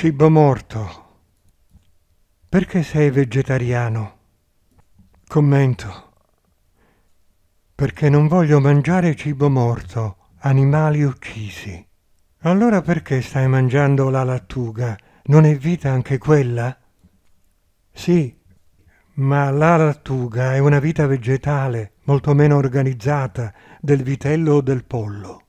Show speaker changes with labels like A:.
A: Cibo morto. Perché sei vegetariano? Commento. Perché non voglio mangiare cibo morto, animali uccisi. Allora perché stai mangiando la lattuga? Non è vita anche quella? Sì, ma la lattuga è una vita vegetale, molto meno organizzata, del vitello o del pollo.